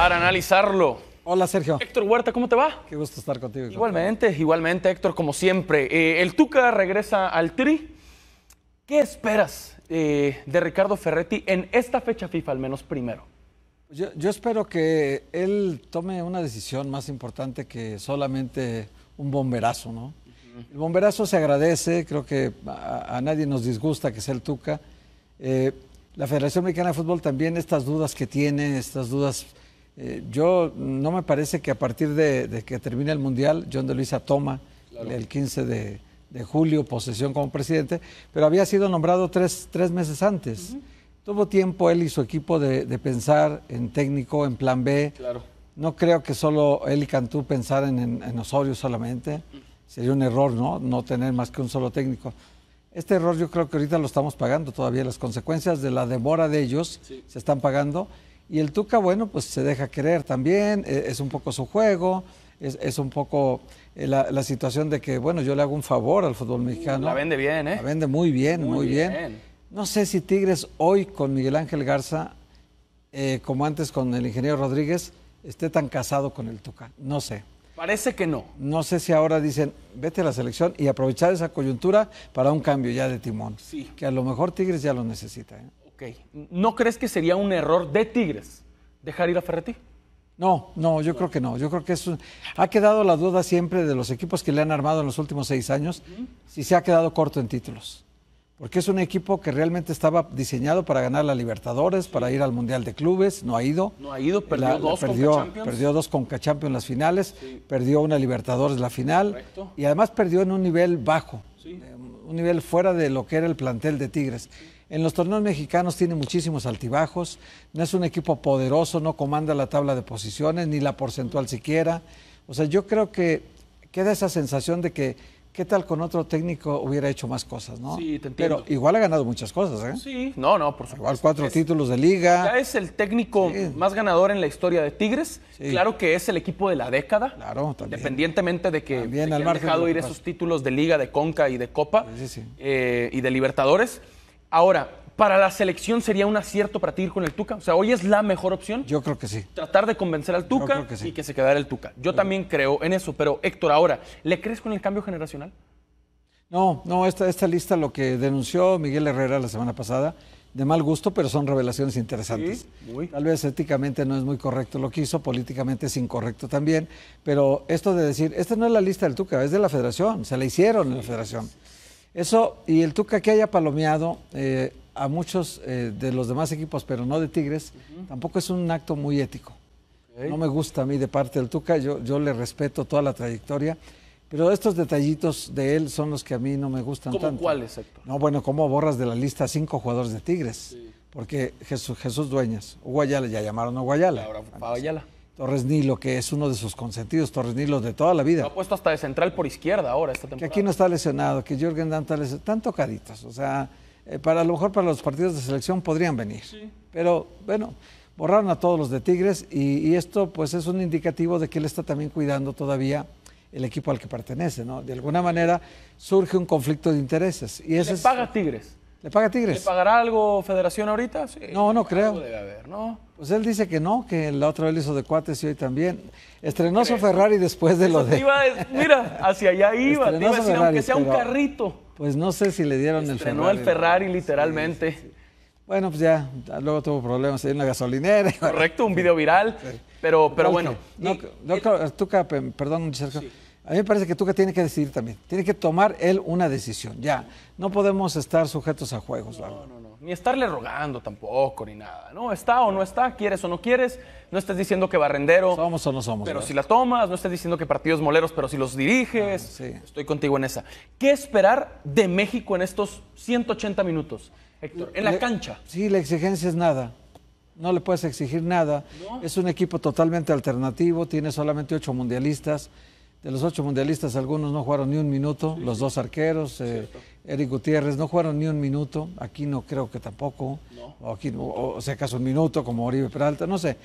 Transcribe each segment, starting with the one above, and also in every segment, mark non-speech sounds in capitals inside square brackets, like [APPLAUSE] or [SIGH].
para analizarlo. Hola Sergio. Héctor Huerta, ¿cómo te va? Qué gusto estar contigo. Igualmente, igualmente Héctor, como siempre. Eh, el Tuca regresa al Tri. ¿Qué esperas eh, de Ricardo Ferretti en esta fecha FIFA, al menos primero? Pues yo, espero que él tome una decisión más importante que solamente un bomberazo, ¿no? El bomberazo se agradece, creo que a, nadie nos disgusta que sea el Tuca. Eh, la Federación Mexicana de Fútbol también estas dudas que tiene, estas dudas eh, yo no me parece que a partir de, que termine el Mundial, John de Luisa toma el 15 de, julio posesión como presidente, pero había sido nombrado tres, meses antes. Tuvo tiempo él y su equipo de, pensar en técnico, en plan B. No creo que solo él y Cantú pensaran en, Osorio solamente. Sería un error, ¿no? No tener más que un solo técnico. Este error yo creo que ahorita lo estamos pagando todavía. Las consecuencias de la demora de ellos se están pagando. Y el Tuca, bueno, pues se deja querer también, e, es un poco su juego, es, un poco eh, la, situación de que, bueno, yo le hago un favor al fútbol mexicano. La vende bien, ¿eh? La vende muy bien, muy, bien. No sé si Tigres hoy con Miguel Ángel Garza, eh, como antes con el ingeniero Rodríguez, esté tan casado con el Tuca. No sé. Parece que no. No sé si ahora dicen, vete a la selección y aprovechar esa coyuntura para un cambio ya de timón. Que a lo mejor Tigres ya lo necesita. ¿eh? ¿No crees que sería un error de Tigres dejar ir a Ferretti? No, no, yo creo que no. Yo creo que ha quedado la duda siempre de los equipos que le han armado en los últimos seis años si se ha quedado corto en títulos. Porque es un equipo que realmente estaba diseñado para ganar la Libertadores, para ir al Mundial de Clubes, no ha ido. No ha ido, perdió dos con perdió, dos las finales, perdió una Libertadores la final y además perdió en un nivel bajo, eh, un nivel fuera de lo que era el plantel de Tigres. En los torneos mexicanos tiene muchísimos altibajos, no es un equipo poderoso, no comanda la tabla de posiciones, ni la porcentual siquiera. O sea, yo creo que queda esa sensación de que qué tal con otro técnico hubiera hecho más cosas, ¿no? Sí, te entiendo. Pero igual ha ganado muchas cosas, ¿eh? Sí, no, no, por supuesto. Igual cuatro títulos de liga. Ya es el técnico más ganador en la historia de Tigres. Claro que es el equipo de la década. Claro, también. Independientemente de que, también, dejado ir esos títulos de liga, de Conca y de Copa eh, y de Libertadores. Ahora, para la selección sería un acierto para ti ir con el Tuca? O sea, hoy es la mejor opción. Yo creo que sí. Tratar de convencer al Tuca y que se quedara el Tuca. Yo también creo en eso, pero Héctor, ahora, ¿le crees con el cambio generacional? No, no, esta, esta lista lo que denunció Miguel Herrera la semana pasada, de mal gusto, pero son revelaciones interesantes. Tal vez éticamente no es muy correcto lo que hizo, políticamente es incorrecto también, pero esto de decir, esta no es la lista del Tuca, es de la federación, se la hicieron en la federación. Eso, y el Tuca que haya palomeado eh, a muchos eh, de los demás equipos, pero no de Tigres, tampoco es un acto muy ético. No me gusta a mí de parte del Tuca, yo, le respeto toda la trayectoria, pero estos detallitos de él son los que a mí no me gustan ¿Cómo tanto. ¿Cuáles, Héctor? No, bueno, ¿cómo borras de la lista cinco jugadores de Tigres? Porque Jesús, Jesús Dueñas, Guayala, ya llamaron a Guayala. Ahora, Guayala. Torres Nilo, que es uno de sus consentidos, Torres Nilo de toda la vida. Lo ha puesto hasta de central por izquierda ahora Que aquí no está lesionado, que Jorgen Dantales, está Están tocaditos, o sea, eh, para a lo mejor para los partidos de selección podrían venir. Pero bueno, borraron a todos los de Tigres y, esto pues es un indicativo de que él está también cuidando todavía el equipo al que pertenece, ¿no? De alguna manera surge un conflicto de intereses. Y ese paga Tigres? ¿Le paga Tigres? ¿Le pagará algo Federación ahorita? no, no creo. Pues él dice que no, que la otra vez hizo de cuates y hoy también. Estrenó su Ferrari después de lo de. mira, hacia allá iba, aunque sea un carrito. Pues no sé si le dieron el Ferrari. Estrenó el Ferrari, literalmente. bueno, pues ya, luego tuvo problemas en la gasolinera. Correcto, un video viral. Pero, pero bueno. No, no, el, perdón, a mí me parece que Tuca tiene que decidir también. Tiene que tomar él una decisión. Ya, no podemos estar sujetos a juegos. No, no, no. Ni estarle rogando tampoco, ni nada. No, está o no está, quieres o no quieres. No estés diciendo que barrendero. Somos o no somos. Pero si la tomas, no estés diciendo que partidos moleros, pero si los diriges. Ah, estoy contigo en esa. ¿Qué esperar de México en estos 180 minutos, Héctor? En la cancha. Sí, la exigencia es nada no le puedes exigir nada. Es un equipo totalmente alternativo, tiene solamente ocho mundialistas de los ocho mundialistas, algunos no jugaron ni un minuto, los dos arqueros, eh, Eric Gutiérrez, no jugaron ni un minuto, aquí no creo que tampoco, o, aquí, o, acaso un minuto, como Oribe Peralta, no sé.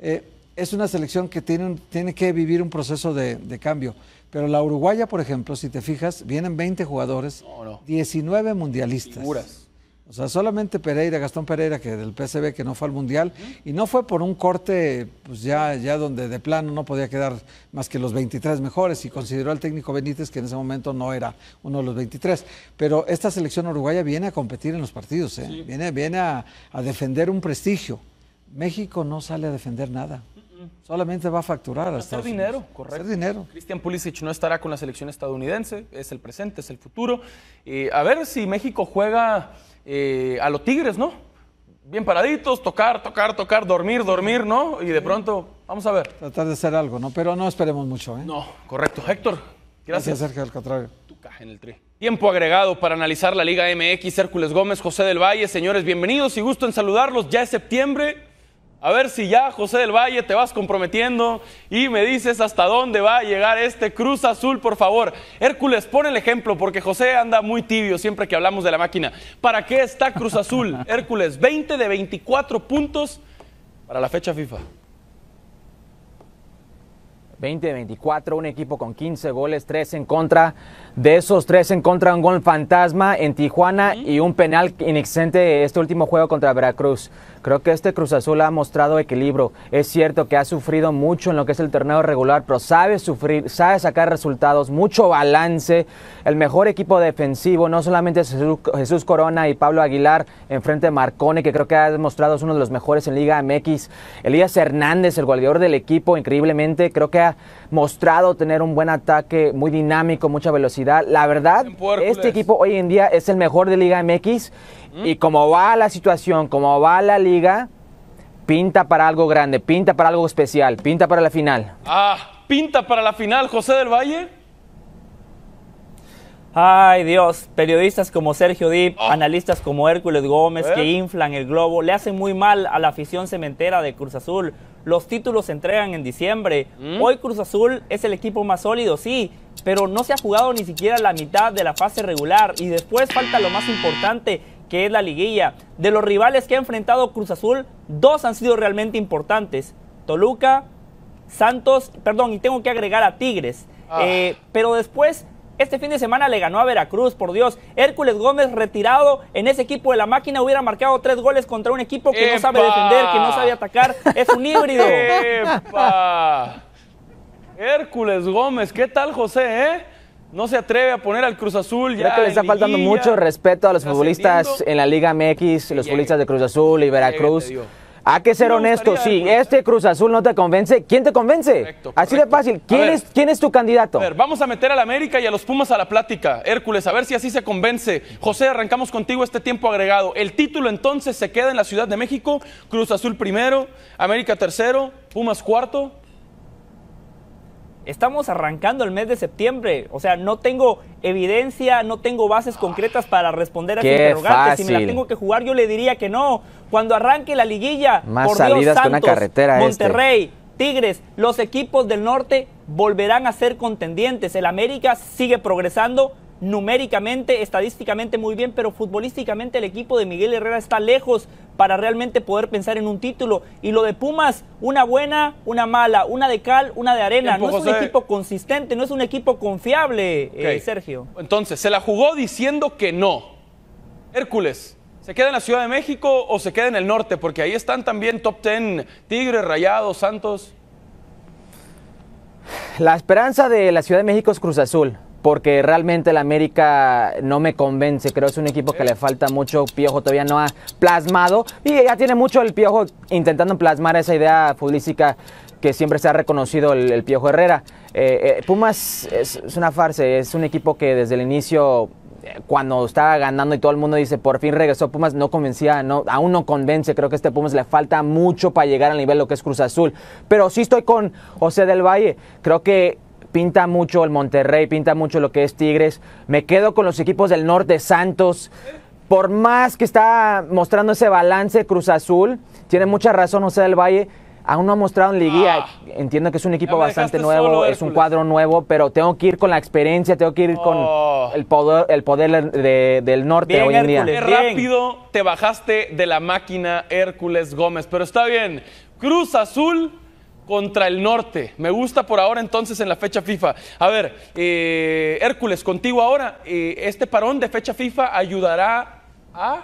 Eh, es una selección que tiene, tiene que vivir un proceso de, cambio. Pero la Uruguaya, por ejemplo, si te fijas, vienen 20 jugadores, 19 mundialistas. O sea, solamente Pereira, Gastón Pereira, que del PSB, que no fue al Mundial, y no fue por un corte, pues ya, ya donde de plano no podía quedar más que los 23 mejores, y consideró al técnico Benítez que en ese momento no era uno de los 23. Pero esta selección uruguaya viene a competir en los partidos, ¿eh? viene, viene a defender un prestigio. México no sale a defender nada. Solamente va a facturar hasta hacer dinero, correcto. Hacer dinero. cristian Pulisic no estará con la selección estadounidense, es el presente, es el futuro. Eh, a ver si México juega eh, a los Tigres, ¿no? Bien paraditos, tocar, tocar, tocar, dormir, dormir, ¿no? Y de pronto, vamos a ver. Tratar de hacer algo, ¿no? Pero no esperemos mucho, ¿eh? No, correcto. Héctor, gracias. Gracias, Sergio, al Tu caja en el tri. Tiempo agregado para analizar la Liga MX, Hércules Gómez, José del Valle. Señores, bienvenidos y gusto en saludarlos. Ya es septiembre, a ver si ya, José del Valle, te vas comprometiendo y me dices hasta dónde va a llegar este Cruz Azul, por favor. Hércules, pon el ejemplo, porque José anda muy tibio siempre que hablamos de la máquina. ¿Para qué está Cruz Azul? [LAUGHS] Hércules, 20 de 24 puntos para la fecha FIFA. 20 de 24, un equipo con 15 goles, 3 en contra. De esos 3 en contra, un gol fantasma en Tijuana y un penal inexistente este último juego contra Veracruz. Creo que este Cruz Azul ha mostrado equilibrio. Es cierto que ha sufrido mucho en lo que es el torneo regular, pero sabe sufrir, sabe sacar resultados, mucho balance. El mejor equipo defensivo, no solamente Jesús Corona y Pablo Aguilar frente de Marcone, que creo que ha demostrado es uno de los mejores en Liga MX. Elías Hernández, el goleador del equipo, increíblemente, creo que ha mostrado tener un buen ataque, muy dinámico, mucha velocidad. La verdad, este equipo hoy en día es el mejor de Liga MX y como va la situación, como va la liga, pinta para algo grande, pinta para algo especial, pinta para la final. Ah, pinta para la final, José del Valle. Ay Dios, periodistas como Sergio Dip, oh. analistas como Hércules Gómez, que inflan el globo, le hacen muy mal a la afición cementera de Cruz Azul, los títulos se entregan en diciembre. Mm. Hoy Cruz Azul es el equipo más sólido, sí, pero no se ha jugado ni siquiera la mitad de la fase regular y después falta lo más importante que es la liguilla. De los rivales que ha enfrentado Cruz Azul, dos han sido realmente importantes. Toluca, Santos, perdón, y tengo que agregar a Tigres. Ah. Eh, pero después este fin de semana le ganó a Veracruz, por Dios. Hércules Gómez retirado en ese equipo de la máquina hubiera marcado tres goles contra un equipo que no sabe defender, que no sabe atacar. Es un híbrido. ¡Epa! Hércules Gómez, ¿qué tal José, eh? no se atreve a poner al Cruz Azul. Ya que le está faltando mucho respeto a los futbolistas en la Liga MX, los futbolistas de Cruz Azul y Veracruz. Hay que ser honesto, si pues, este Cruz Azul no te convence, ¿quién te convence? Así de fácil, ¿Quién, es, ¿quién es tu candidato? A ver, vamos a meter al América y a los Pumas a la plática, Hércules, a ver si así se convence. José, arrancamos contigo este tiempo agregado. El título entonces se queda en la Ciudad de México, Cruz Azul primero, América tercero, Pumas cuarto. Estamos arrancando el mes de septiembre, o sea, no tengo evidencia, no tengo bases concretas para responder a esa interrogante. Si me la tengo que jugar, yo le diría que no. Cuando arranque la liguilla, por Dios, Santos, este. Monterrey, Tigres, los equipos del norte volverán a ser contendientes. El América sigue progresando, numéricamente, estadísticamente muy bien, pero futbolísticamente el equipo de Miguel Herrera está lejos para realmente poder pensar en un título. Y lo de Pumas, una buena, una mala, una de cal, una de arena. No es un equipo consistente, no es un equipo confiable, eh, Sergio. Entonces, se la jugó diciendo que no. Hércules, ¿se queda en la Ciudad de México o se queda en el norte? Porque ahí están también top ten, Tigres, Rayados, Santos. La esperanza de la Ciudad de México es Cruz Azul porque realmente el América no me convence. Creo que es un equipo que le falta mucho. Piojo todavía no ha plasmado. Y ya tiene mucho el Piojo intentando plasmar esa idea futbolística que siempre se ha reconocido el, Piojo Herrera. Eh, eh, Pumas es, una farsa es un equipo que desde el inicio, eh, cuando estaba ganando y todo el mundo dice por fin regresó Pumas, no convencía, no, aún no convence. Creo que a este Pumas le falta mucho para llegar al nivel lo que es Cruz Azul. Pero sí estoy con José del Valle. Creo que pinta mucho el Monterrey, pinta mucho lo que es Tigres. Me quedo con los equipos del norte, Santos. Por más que está mostrando ese balance Cruz Azul, tiene mucha razón Osea del Valle, aún no ha mostrado en liguilla. Ah. Entiendo que es un equipo bastante nuevo, es un cuadro nuevo, pero tengo que ir con la experiencia, tengo que ir con oh. el poder, el poder del norte hoy en día. rápido te bajaste de la máquina Hércules Gómez, pero está bien. Cruz Azul contra el norte. Me gusta por ahora entonces en la fecha FIFA. A ver, eh, Hércules, contigo ahora, eh, ¿este parón de fecha FIFA ayudará a...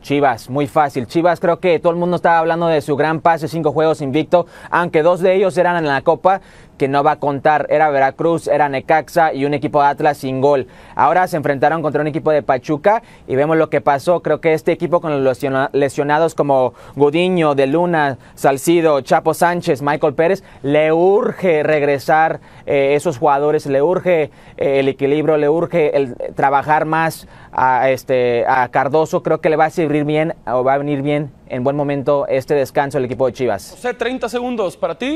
Chivas, muy fácil. Chivas, creo que todo el mundo estaba hablando de su gran pase, cinco juegos invicto, aunque dos de ellos eran en la Copa que no va a contar. Era Veracruz, era Necaxa y un equipo de Atlas sin gol. Ahora se enfrentaron contra un equipo de Pachuca y vemos lo que pasó. Creo que este equipo con los lesionados como Gudiño, De Luna, Salcido, Chapo Sánchez, Michael Pérez, le urge regresar eh, esos jugadores, le urge eh, el equilibrio, le urge el trabajar más a, este, a Cardoso. Creo que le va a servir bien o va a venir bien en buen momento este descanso del equipo de Chivas. 30 segundos para ti.